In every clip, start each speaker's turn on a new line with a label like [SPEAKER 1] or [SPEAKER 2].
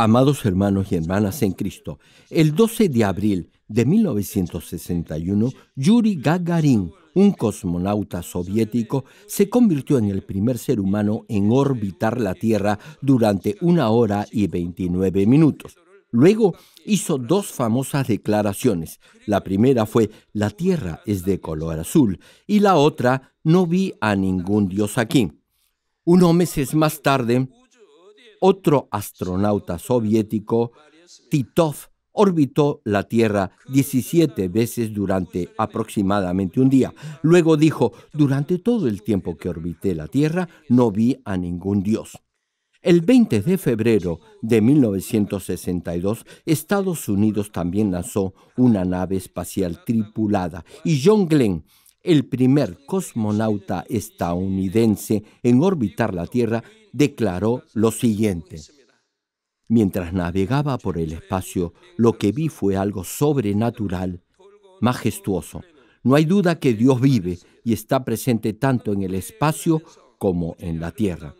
[SPEAKER 1] Amados hermanos y hermanas en Cristo, el 12 de abril de 1961, Yuri Gagarin, un cosmonauta soviético, se convirtió en el primer ser humano en orbitar la Tierra durante una hora y 29 minutos. Luego hizo dos famosas declaraciones. La primera fue, la Tierra es de color azul, y la otra, no vi a ningún dios aquí. Unos meses más tarde, otro astronauta soviético, Titov, orbitó la Tierra 17 veces durante aproximadamente un día. Luego dijo, durante todo el tiempo que orbité la Tierra no vi a ningún dios. El 20 de febrero de 1962, Estados Unidos también lanzó una nave espacial tripulada y John Glenn, el primer cosmonauta estadounidense en orbitar la Tierra, declaró lo siguiente. Mientras navegaba por el espacio, lo que vi fue algo sobrenatural, majestuoso. No hay duda que Dios vive y está presente tanto en el espacio como en la tierra.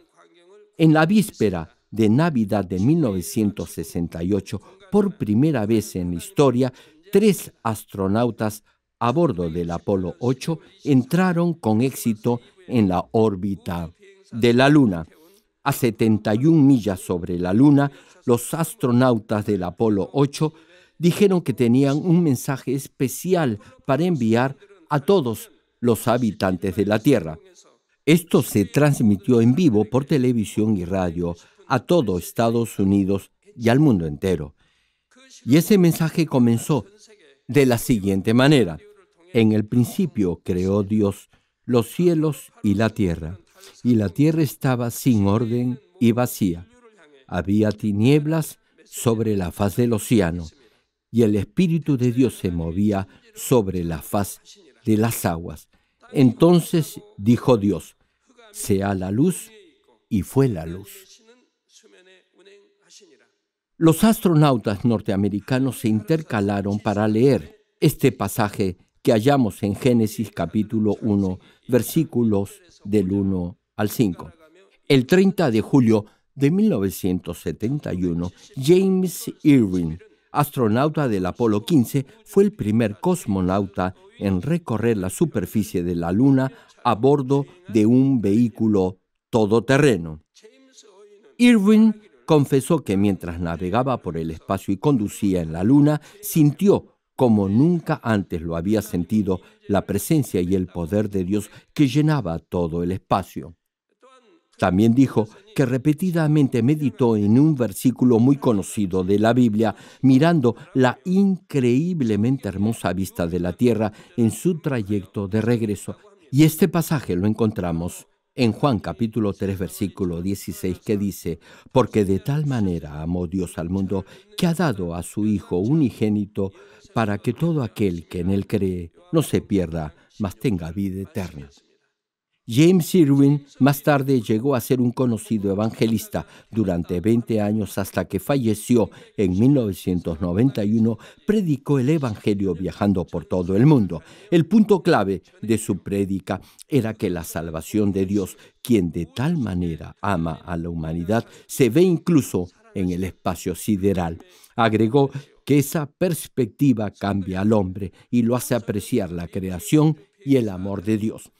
[SPEAKER 1] En la víspera de Navidad de 1968, por primera vez en la historia, tres astronautas a bordo del Apolo 8 entraron con éxito en la órbita de la Luna a 71 millas sobre la Luna, los astronautas del Apolo 8 dijeron que tenían un mensaje especial para enviar a todos los habitantes de la Tierra. Esto se transmitió en vivo por televisión y radio a todo Estados Unidos y al mundo entero. Y ese mensaje comenzó de la siguiente manera. En el principio creó Dios los cielos y la tierra y la tierra estaba sin orden y vacía. Había tinieblas sobre la faz del océano y el Espíritu de Dios se movía sobre la faz de las aguas. Entonces dijo Dios, sea la luz y fue la luz. Los astronautas norteamericanos se intercalaron para leer este pasaje que hallamos en Génesis capítulo 1, versículos del 1 al 5. El 30 de julio de 1971, James Irwin, astronauta del Apolo 15, fue el primer cosmonauta en recorrer la superficie de la Luna a bordo de un vehículo todoterreno. Irwin confesó que mientras navegaba por el espacio y conducía en la Luna, sintió como nunca antes lo había sentido la presencia y el poder de Dios que llenaba todo el espacio. También dijo que repetidamente meditó en un versículo muy conocido de la Biblia, mirando la increíblemente hermosa vista de la tierra en su trayecto de regreso. Y este pasaje lo encontramos en Juan capítulo 3 versículo 16 que dice, porque de tal manera amó Dios al mundo que ha dado a su Hijo unigénito para que todo aquel que en él cree no se pierda, mas tenga vida eterna. James Irwin más tarde llegó a ser un conocido evangelista durante 20 años hasta que falleció en 1991. Predicó el Evangelio viajando por todo el mundo. El punto clave de su prédica era que la salvación de Dios, quien de tal manera ama a la humanidad, se ve incluso en el espacio sideral. Agregó que esa perspectiva cambia al hombre y lo hace apreciar la creación y el amor de Dios.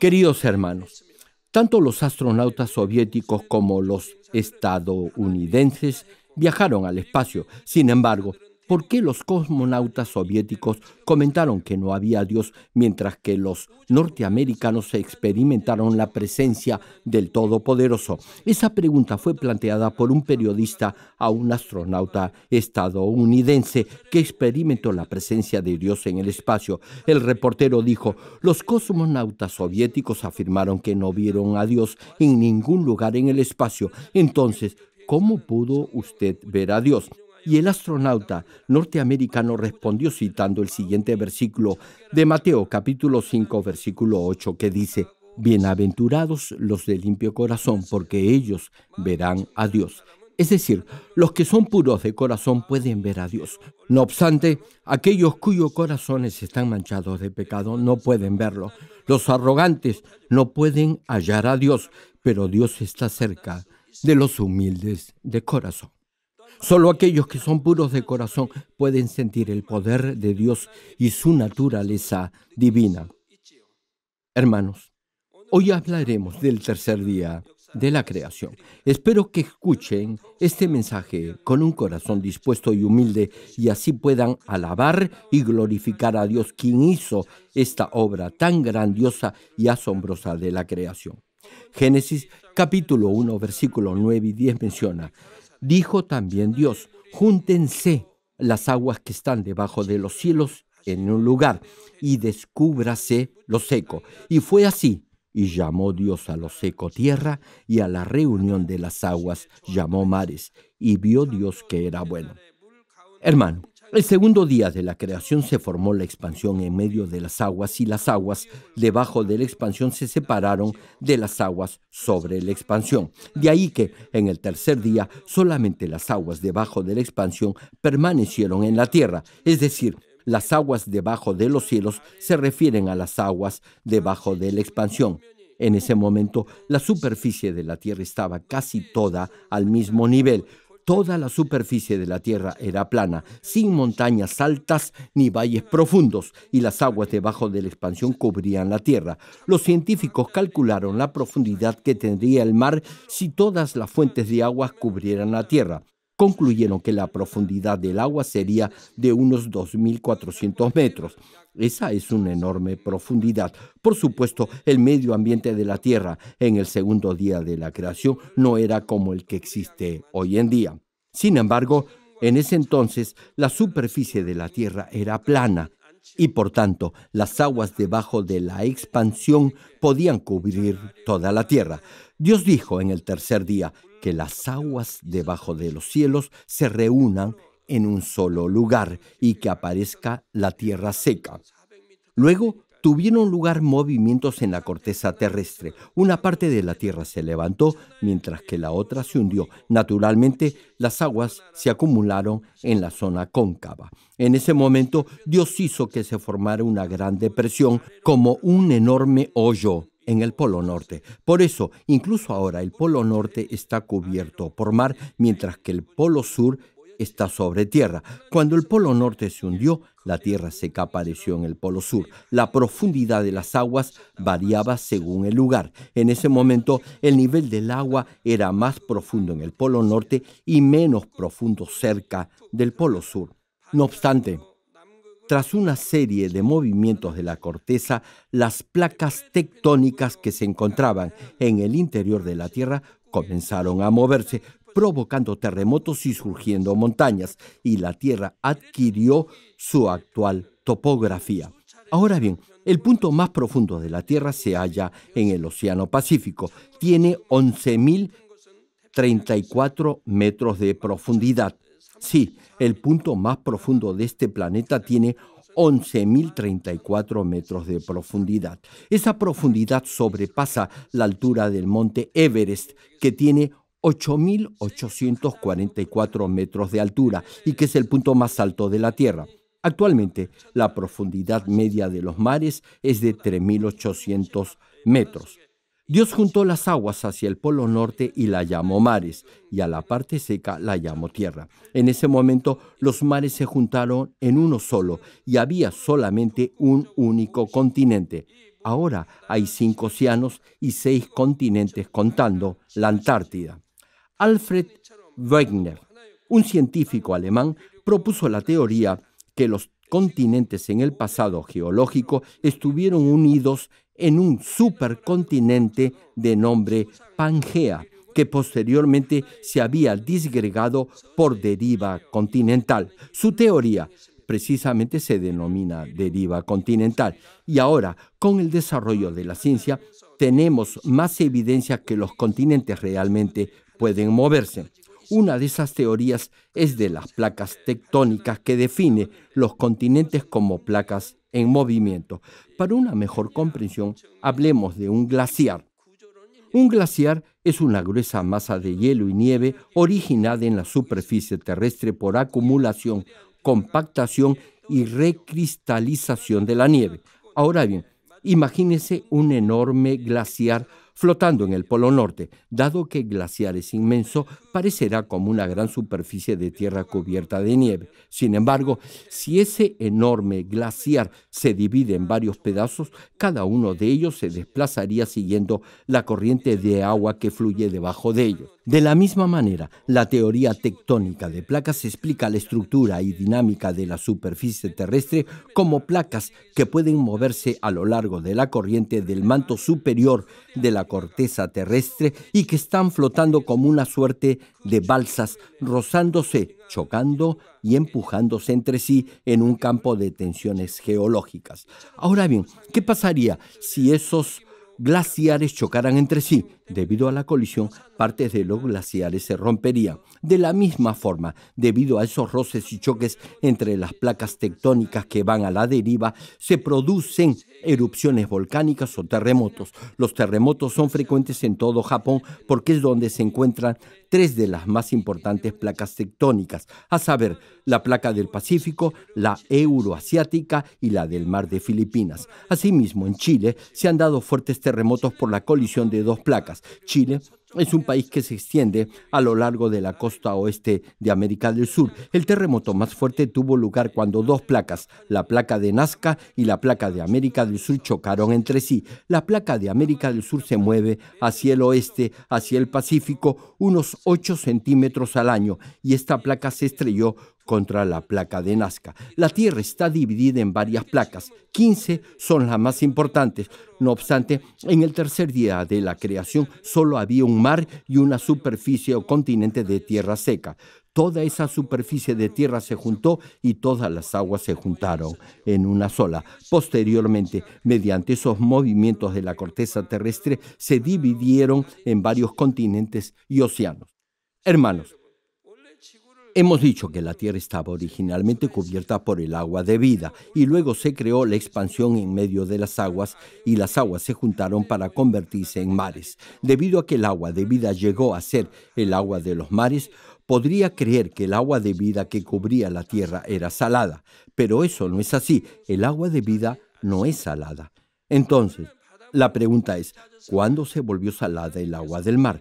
[SPEAKER 1] Queridos hermanos, tanto los astronautas soviéticos como los estadounidenses viajaron al espacio. Sin embargo, por qué los cosmonautas soviéticos comentaron que no había Dios, mientras que los norteamericanos experimentaron la presencia del Todopoderoso. Esa pregunta fue planteada por un periodista a un astronauta estadounidense que experimentó la presencia de Dios en el espacio. El reportero dijo, los cosmonautas soviéticos afirmaron que no vieron a Dios en ningún lugar en el espacio. Entonces, ¿cómo pudo usted ver a Dios? Y el astronauta norteamericano respondió citando el siguiente versículo de Mateo capítulo 5 versículo 8 que dice, Bienaventurados los de limpio corazón, porque ellos verán a Dios. Es decir, los que son puros de corazón pueden ver a Dios. No obstante, aquellos cuyos corazones están manchados de pecado no pueden verlo. Los arrogantes no pueden hallar a Dios, pero Dios está cerca de los humildes de corazón. Solo aquellos que son puros de corazón pueden sentir el poder de Dios y su naturaleza divina. Hermanos, hoy hablaremos del tercer día de la creación. Espero que escuchen este mensaje con un corazón dispuesto y humilde y así puedan alabar y glorificar a Dios quien hizo esta obra tan grandiosa y asombrosa de la creación. Génesis capítulo 1 versículo 9 y 10 menciona, Dijo también Dios, júntense las aguas que están debajo de los cielos en un lugar y descúbrase lo seco. Y fue así. Y llamó Dios a lo seco tierra y a la reunión de las aguas llamó mares. Y vio Dios que era bueno. Hermano, el segundo día de la creación se formó la expansión en medio de las aguas y las aguas debajo de la expansión se separaron de las aguas sobre la expansión. De ahí que en el tercer día solamente las aguas debajo de la expansión permanecieron en la tierra, es decir, las aguas debajo de los cielos se refieren a las aguas debajo de la expansión. En ese momento la superficie de la tierra estaba casi toda al mismo nivel, Toda la superficie de la tierra era plana, sin montañas altas ni valles profundos, y las aguas debajo de la expansión cubrían la tierra. Los científicos calcularon la profundidad que tendría el mar si todas las fuentes de aguas cubrieran la tierra concluyeron que la profundidad del agua sería de unos 2.400 metros. Esa es una enorme profundidad. Por supuesto, el medio ambiente de la Tierra en el segundo día de la creación no era como el que existe hoy en día. Sin embargo, en ese entonces la superficie de la Tierra era plana y por tanto las aguas debajo de la expansión podían cubrir toda la tierra. Dios dijo en el tercer día, que las aguas debajo de los cielos se reúnan en un solo lugar y que aparezca la tierra seca. Luego tuvieron lugar movimientos en la corteza terrestre. Una parte de la tierra se levantó mientras que la otra se hundió. Naturalmente, las aguas se acumularon en la zona cóncava. En ese momento, Dios hizo que se formara una gran depresión como un enorme hoyo en el Polo Norte. Por eso, incluso ahora el Polo Norte está cubierto por mar, mientras que el Polo Sur está sobre tierra. Cuando el Polo Norte se hundió, la tierra seca apareció en el Polo Sur. La profundidad de las aguas variaba según el lugar. En ese momento, el nivel del agua era más profundo en el Polo Norte y menos profundo cerca del Polo Sur. No obstante, tras una serie de movimientos de la corteza, las placas tectónicas que se encontraban en el interior de la Tierra comenzaron a moverse, provocando terremotos y surgiendo montañas, y la Tierra adquirió su actual topografía. Ahora bien, el punto más profundo de la Tierra se halla en el Océano Pacífico. Tiene 11.034 metros de profundidad. Sí, el punto más profundo de este planeta tiene 11.034 metros de profundidad. Esa profundidad sobrepasa la altura del monte Everest, que tiene 8.844 metros de altura y que es el punto más alto de la Tierra. Actualmente, la profundidad media de los mares es de 3.800 metros. Dios juntó las aguas hacia el polo norte y la llamó mares, y a la parte seca la llamó tierra. En ese momento los mares se juntaron en uno solo, y había solamente un único continente. Ahora hay cinco océanos y seis continentes contando la Antártida. Alfred Wegener, un científico alemán, propuso la teoría que los continentes en el pasado geológico estuvieron unidos en un supercontinente de nombre Pangea, que posteriormente se había disgregado por deriva continental. Su teoría precisamente se denomina deriva continental. Y ahora, con el desarrollo de la ciencia, tenemos más evidencia que los continentes realmente pueden moverse. Una de esas teorías es de las placas tectónicas que define los continentes como placas en movimiento. Para una mejor comprensión, hablemos de un glaciar. Un glaciar es una gruesa masa de hielo y nieve originada en la superficie terrestre por acumulación, compactación y recristalización de la nieve. Ahora bien, imagínese un enorme glaciar flotando en el Polo Norte, dado que el glaciar es inmenso, parecerá como una gran superficie de tierra cubierta de nieve. Sin embargo, si ese enorme glaciar se divide en varios pedazos, cada uno de ellos se desplazaría siguiendo la corriente de agua que fluye debajo de ellos. De la misma manera, la teoría tectónica de placas explica la estructura y dinámica de la superficie terrestre como placas que pueden moverse a lo largo de la corriente del manto superior de la corteza terrestre y que están flotando como una suerte de balsas, rozándose, chocando y empujándose entre sí en un campo de tensiones geológicas. Ahora bien, ¿qué pasaría si esos glaciares chocaran entre sí? Debido a la colisión, partes de los glaciares se romperían. De la misma forma, debido a esos roces y choques entre las placas tectónicas que van a la deriva, se producen erupciones volcánicas o terremotos. Los terremotos son frecuentes en todo Japón porque es donde se encuentran tres de las más importantes placas tectónicas, a saber, la placa del Pacífico, la euroasiática y la del mar de Filipinas. Asimismo, en Chile se han dado fuertes terremotos por la colisión de dos placas. Chile es un país que se extiende a lo largo de la costa oeste de América del Sur. El terremoto más fuerte tuvo lugar cuando dos placas, la placa de Nazca y la placa de América del Sur, chocaron entre sí. La placa de América del Sur se mueve hacia el oeste, hacia el Pacífico, unos 8 centímetros al año, y esta placa se estrelló contra la placa de Nazca. La Tierra está dividida en varias placas, 15 son las más importantes. No obstante, en el tercer día de la creación solo había un mar y una superficie o continente de tierra seca. Toda esa superficie de tierra se juntó y todas las aguas se juntaron en una sola. Posteriormente, mediante esos movimientos de la corteza terrestre, se dividieron en varios continentes y océanos. Hermanos, Hemos dicho que la Tierra estaba originalmente pues. cubierta por el agua de vida y luego se creó la expansión en medio de las aguas y las aguas se juntaron para convertirse en mares. Debido a que el agua de vida llegó a ser el agua de los mares, podría creer que el agua de vida que cubría la Tierra era salada, pero eso no es así. El agua de vida no es salada. Entonces, la pregunta es, ¿cuándo se volvió salada el agua del mar?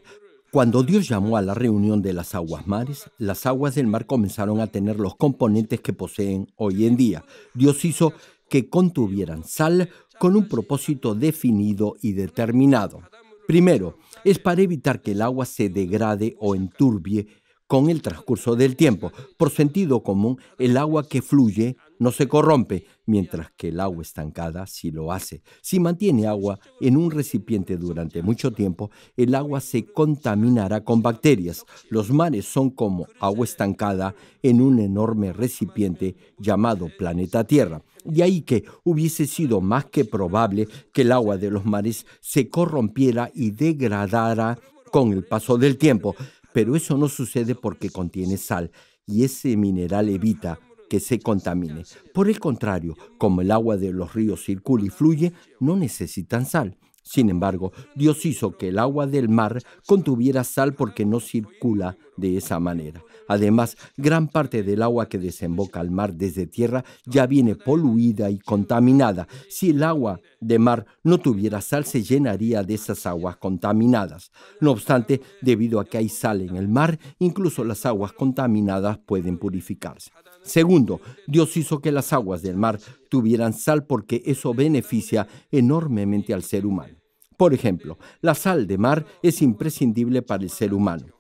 [SPEAKER 1] Cuando Dios llamó a la reunión de las aguas mares, las aguas del mar comenzaron a tener los componentes que poseen hoy en día. Dios hizo que contuvieran sal con un propósito definido y determinado. Primero, es para evitar que el agua se degrade o enturbie con el transcurso del tiempo. Por sentido común, el agua que fluye no se corrompe, mientras que el agua estancada sí lo hace. Si mantiene agua en un recipiente durante mucho tiempo, el agua se contaminará con bacterias. Los mares son como agua estancada en un enorme recipiente llamado planeta Tierra. De ahí que hubiese sido más que probable que el agua de los mares se corrompiera y degradara con el paso del tiempo pero eso no sucede porque contiene sal y ese mineral evita que se contamine. Por el contrario, como el agua de los ríos circula y fluye, no necesitan sal. Sin embargo, Dios hizo que el agua del mar contuviera sal porque no circula de esa manera. Además, gran parte del agua que desemboca al mar desde tierra ya viene poluida y contaminada. Si el agua de mar no tuviera sal, se llenaría de esas aguas contaminadas. No obstante, debido a que hay sal en el mar, incluso las aguas contaminadas pueden purificarse. Segundo, Dios hizo que las aguas del mar tuvieran sal porque eso beneficia enormemente al ser humano. Por ejemplo, la sal de mar es imprescindible para el ser humano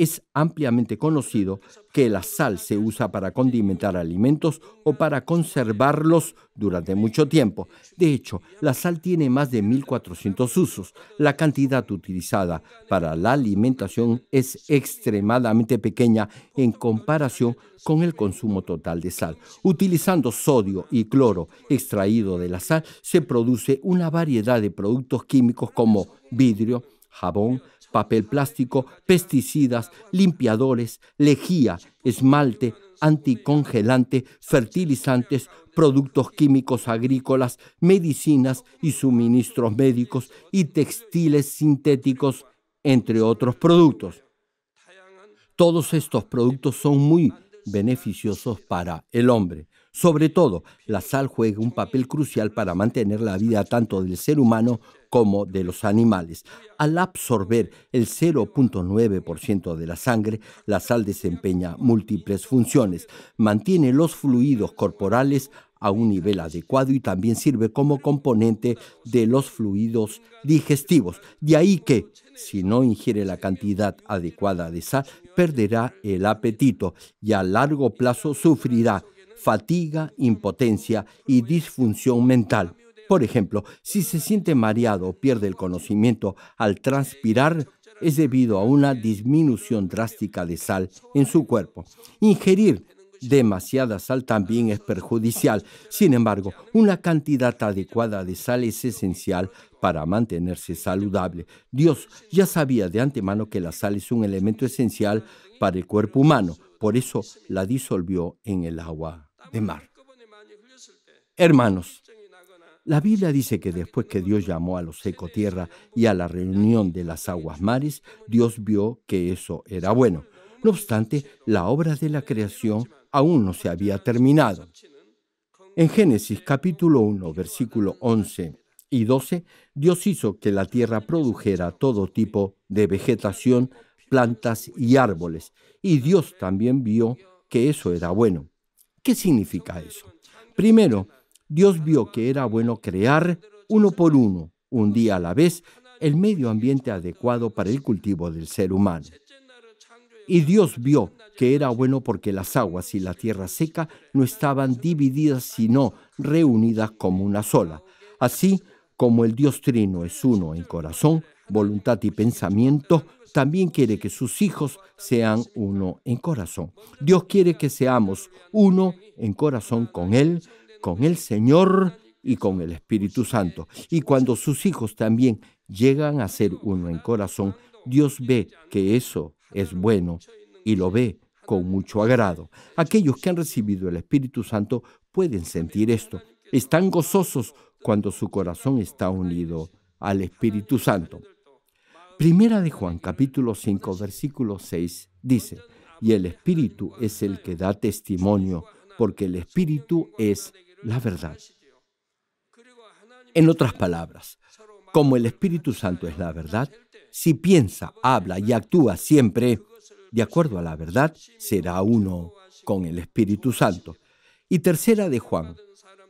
[SPEAKER 1] es ampliamente conocido que la sal se usa para condimentar alimentos o para conservarlos durante mucho tiempo. De hecho, la sal tiene más de 1.400 usos. La cantidad utilizada para la alimentación es extremadamente pequeña en comparación con el consumo total de sal. Utilizando sodio y cloro extraído de la sal, se produce una variedad de productos químicos como vidrio, jabón, papel plástico, pesticidas, limpiadores, lejía, esmalte, anticongelante, fertilizantes, productos químicos agrícolas, medicinas y suministros médicos y textiles sintéticos, entre otros productos. Todos estos productos son muy beneficiosos para el hombre. Sobre todo, la sal juega un papel crucial para mantener la vida tanto del ser humano como de los animales. Al absorber el 0.9% de la sangre, la sal desempeña múltiples funciones, mantiene los fluidos corporales a un nivel adecuado y también sirve como componente de los fluidos digestivos. De ahí que, si no ingiere la cantidad adecuada de sal, perderá el apetito y a largo plazo sufrirá fatiga, impotencia y disfunción mental. Por ejemplo, si se siente mareado o pierde el conocimiento al transpirar, es debido a una disminución drástica de sal en su cuerpo. Ingerir demasiada sal también es perjudicial. Sin embargo, una cantidad adecuada de sal es esencial para mantenerse saludable. Dios ya sabía de antemano que la sal es un elemento esencial para el cuerpo humano, por eso la disolvió en el agua de mar. Hermanos, la Biblia dice que después que Dios llamó a los seco tierra y a la reunión de las aguas mares, Dios vio que eso era bueno. No obstante, la obra de la creación aún no se había terminado. En Génesis capítulo 1, versículo 11 y 12, Dios hizo que la tierra produjera todo tipo de vegetación, plantas y árboles, y Dios también vio que eso era bueno. ¿Qué significa eso? Primero, Dios vio que era bueno crear, uno por uno, un día a la vez, el medio ambiente adecuado para el cultivo del ser humano. Y Dios vio que era bueno porque las aguas y la tierra seca no estaban divididas, sino reunidas como una sola. Así como el Dios Trino es uno en corazón, voluntad y pensamiento, también quiere que sus hijos sean uno en corazón. Dios quiere que seamos uno en corazón con Él, con el Señor y con el Espíritu Santo. Y cuando sus hijos también llegan a ser uno en corazón, Dios ve que eso es bueno y lo ve con mucho agrado. Aquellos que han recibido el Espíritu Santo pueden sentir esto. Están gozosos cuando su corazón está unido al Espíritu Santo. Primera de Juan capítulo 5 versículo 6 dice, y el Espíritu es el que da testimonio, porque el Espíritu es la verdad. En otras palabras, como el Espíritu Santo es la verdad, si piensa, habla y actúa siempre de acuerdo a la verdad, será uno con el Espíritu Santo. Y tercera de Juan,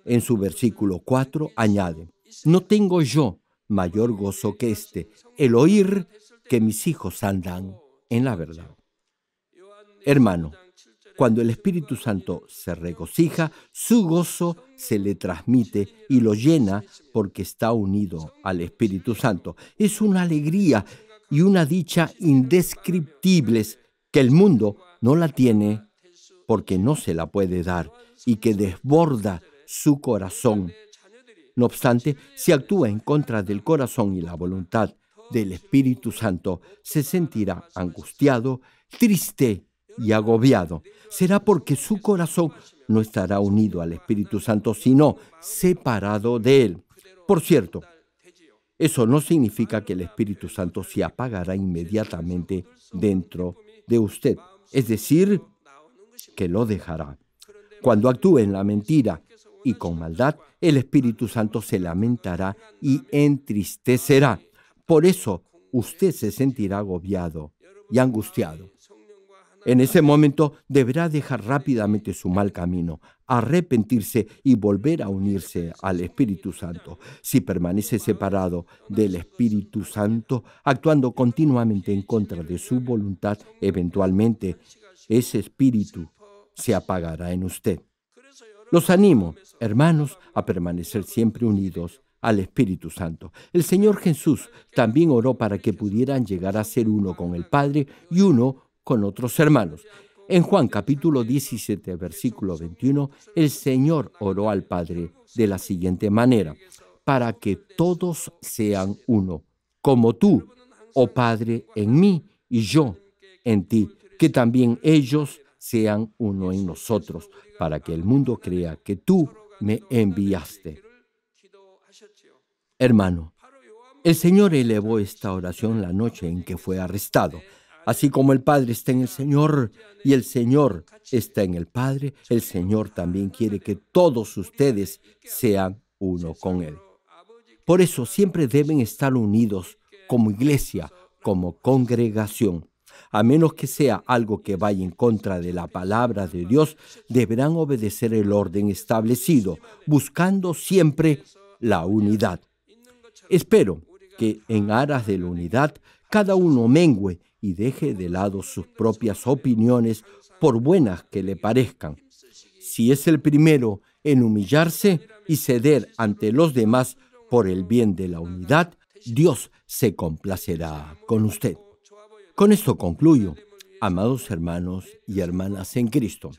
[SPEAKER 1] en su versículo 4 añade, no tengo yo mayor gozo que este, el oír que mis hijos andan en la verdad. Hermano, cuando el Espíritu Santo se regocija, su gozo se le transmite y lo llena porque está unido al Espíritu Santo. Es una alegría y una dicha indescriptibles que el mundo no la tiene porque no se la puede dar y que desborda su corazón. No obstante, si actúa en contra del corazón y la voluntad del Espíritu Santo, se sentirá angustiado, triste y agobiado, será porque su corazón no estará unido al Espíritu Santo, sino separado de él. Por cierto, eso no significa que el Espíritu Santo se apagará inmediatamente dentro de usted, es decir, que lo dejará. Cuando actúe en la mentira y con maldad, el Espíritu Santo se lamentará y entristecerá. Por eso usted se sentirá agobiado y angustiado. En ese momento deberá dejar rápidamente su mal camino, arrepentirse y volver a unirse al Espíritu Santo. Si permanece separado del Espíritu Santo, actuando continuamente en contra de su voluntad, eventualmente ese espíritu se apagará en usted. Los animo, hermanos, a permanecer siempre unidos al Espíritu Santo. El Señor Jesús también oró para que pudieran llegar a ser uno con el Padre y uno con otros hermanos. En Juan capítulo 17, versículo 21, el Señor oró al Padre de la siguiente manera, para que todos sean uno, como tú, oh Padre, en mí y yo en ti, que también ellos sean uno en nosotros, para que el mundo crea que tú me enviaste. Hermano, el Señor elevó esta oración la noche en que fue arrestado. Así como el Padre está en el Señor y el Señor está en el Padre, el Señor también quiere que todos ustedes sean uno con Él. Por eso siempre deben estar unidos como iglesia, como congregación. A menos que sea algo que vaya en contra de la palabra de Dios, deberán obedecer el orden establecido, buscando siempre la unidad. Espero que en aras de la unidad cada uno mengüe y deje de lado sus propias opiniones, por buenas que le parezcan. Si es el primero en humillarse y ceder ante los demás por el bien de la unidad, Dios se complacerá con usted. Con esto concluyo, amados hermanos y hermanas en Cristo.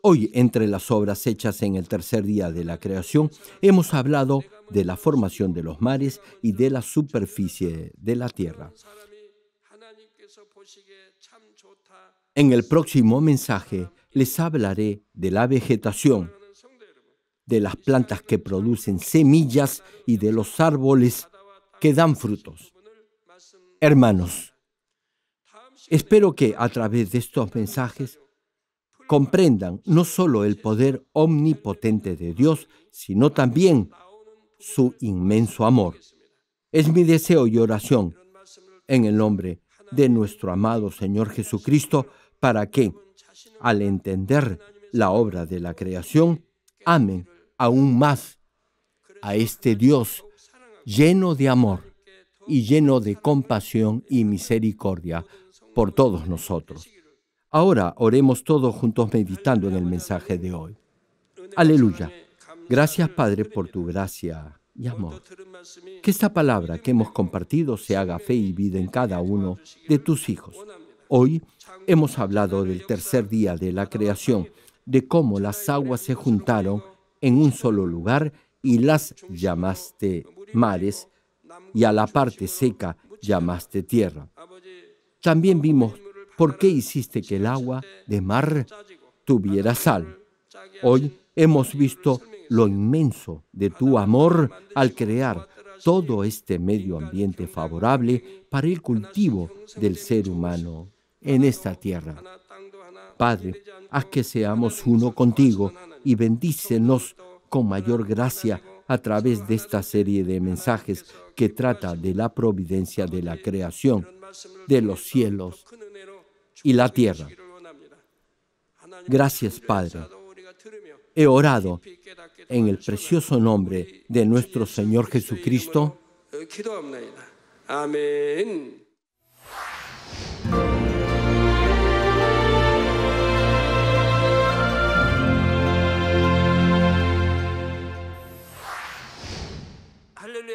[SPEAKER 1] Hoy, entre las obras hechas en el tercer día de la creación, hemos hablado de la formación de los mares y de la superficie de la tierra. En el próximo mensaje les hablaré de la vegetación, de las plantas que producen semillas y de los árboles que dan frutos. Hermanos, espero que a través de estos mensajes comprendan no solo el poder omnipotente de Dios, sino también su inmenso amor. Es mi deseo y oración en el nombre de nuestro amado Señor Jesucristo para que, al entender la obra de la creación, amen aún más a este Dios lleno de amor y lleno de compasión y misericordia por todos nosotros. Ahora oremos todos juntos meditando en el mensaje de hoy. Aleluya. Gracias Padre por tu gracia y amor. Que esta palabra que hemos compartido se haga fe y vida en cada uno de tus hijos. Hoy hemos hablado del tercer día de la creación, de cómo las aguas se juntaron en un solo lugar y las llamaste mares y a la parte seca llamaste tierra. También vimos por qué hiciste que el agua de mar tuviera sal. Hoy hemos visto lo inmenso de tu amor al crear todo este medio ambiente favorable para el cultivo del ser humano en esta tierra. Padre, haz que seamos uno contigo y bendícenos con mayor gracia a través de esta serie de mensajes que trata de la providencia de la creación, de los cielos y la tierra. Gracias, Padre. He orado en el precioso nombre de nuestro Señor Jesucristo. Amén.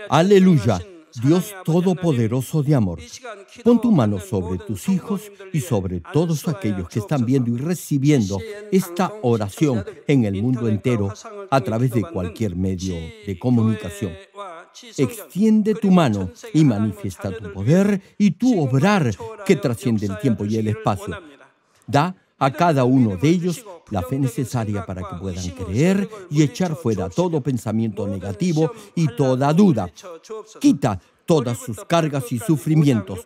[SPEAKER 1] Aleluya, Dios Todopoderoso de amor. Pon tu mano sobre tus hijos y sobre todos aquellos que están viendo y recibiendo esta oración en el mundo entero a través de cualquier medio de comunicación. Eh, Extiende tu mano y manifiesta tu poder y tu obrar que trasciende el tiempo y el espacio. Da a cada uno de ellos la fe necesaria para que puedan creer y echar fuera todo pensamiento negativo y toda duda. Quita todas sus cargas y sufrimientos.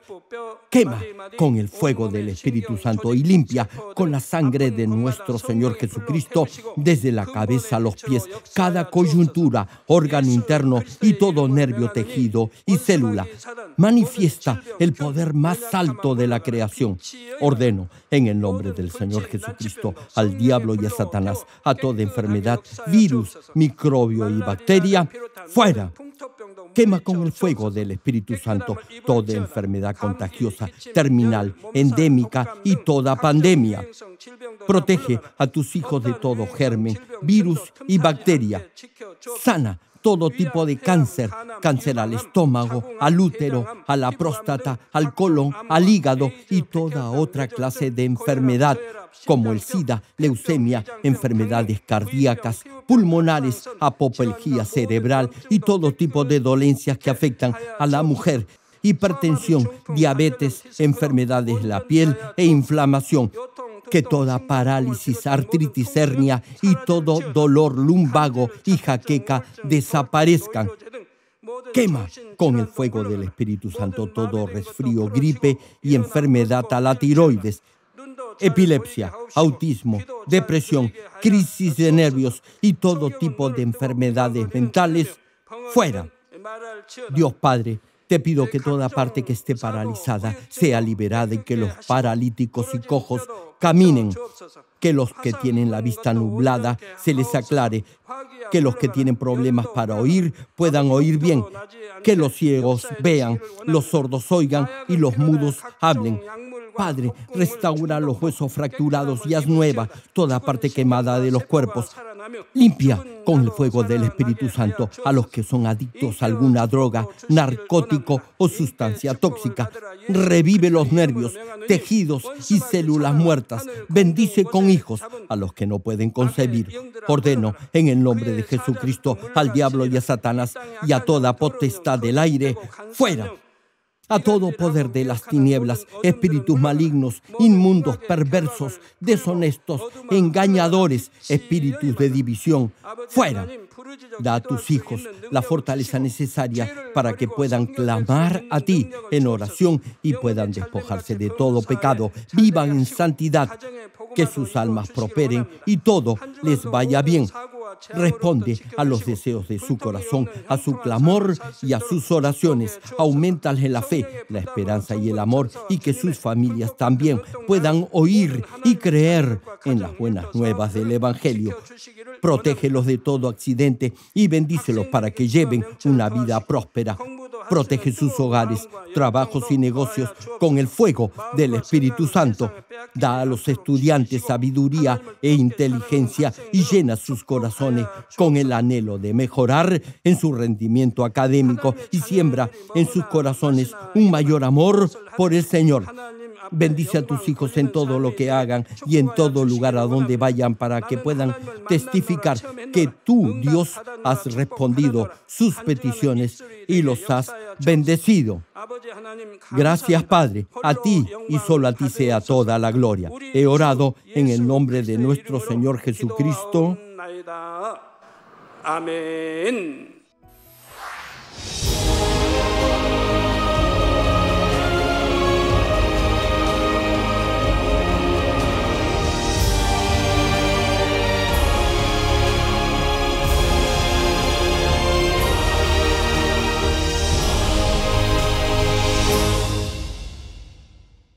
[SPEAKER 1] Quema con el fuego del Espíritu Santo y limpia con la sangre de nuestro Señor Jesucristo desde la cabeza a los pies, cada coyuntura, órgano interno y todo nervio, tejido y célula. Manifiesta el poder más alto de la creación. Ordeno en el nombre del Señor Jesucristo al diablo y a Satanás, a toda enfermedad, virus, microbio y bacteria, fuera. Quema con el fuego del Espíritu Santo toda enfermedad contagiosa, terminal, endémica y toda pandemia. Protege a tus hijos de todo germen, virus y bacteria. Sana todo tipo de cáncer, cáncer al estómago, al útero, a la próstata, al colon, al hígado y toda otra clase de enfermedad como el SIDA, leucemia, enfermedades cardíacas, pulmonares, apoplejía cerebral y todo tipo de dolencias que afectan a la mujer hipertensión, diabetes, enfermedades de la piel e inflamación que toda parálisis, artritis, hernia y todo dolor lumbago y jaqueca desaparezcan. Quema con el fuego del Espíritu Santo todo resfrío, gripe y enfermedad a la tiroides, epilepsia, autismo, depresión, crisis de nervios y todo tipo de enfermedades mentales. Fuera. Dios Padre, te pido que toda parte que esté paralizada sea liberada y que los paralíticos y cojos caminen, que los que tienen la vista nublada se les aclare, que los que tienen problemas para oír puedan oír bien, que los ciegos vean, los sordos oigan y los mudos hablen. Padre, restaura los huesos fracturados y haz nueva toda parte quemada de los cuerpos, Limpia con el fuego del Espíritu Santo a los que son adictos a alguna droga, narcótico o sustancia tóxica. Revive los nervios, tejidos y células muertas. Bendice con hijos a los que no pueden concebir. Ordeno en el nombre de Jesucristo al diablo y a Satanás y a toda potestad del aire, fuera a todo poder de las tinieblas, espíritus malignos, inmundos, perversos, deshonestos, engañadores, espíritus de división, fuera. Da a tus hijos la fortaleza necesaria para que puedan clamar a ti en oración y puedan despojarse de todo pecado, vivan en santidad, que sus almas prosperen y todo les vaya bien responde a los deseos de su corazón, a su clamor y a sus oraciones. Aumentales la fe, la esperanza y el amor y que sus familias también puedan oír y creer en las buenas nuevas del Evangelio. Protégelos de todo accidente y bendícelos para que lleven una vida próspera. Protege sus hogares, trabajos y negocios con el fuego del Espíritu Santo. Da a los estudiantes sabiduría e inteligencia y llena sus corazones con el anhelo de mejorar en su rendimiento académico y siembra en sus corazones un mayor amor por el Señor. Bendice a tus hijos en todo lo que hagan y en todo lugar a donde vayan para que puedan testificar que tú, Dios, has respondido sus peticiones y los has bendecido. Gracias, Padre, a ti y solo a ti sea toda la gloria. He orado en el nombre de nuestro Señor Jesucristo. Amén.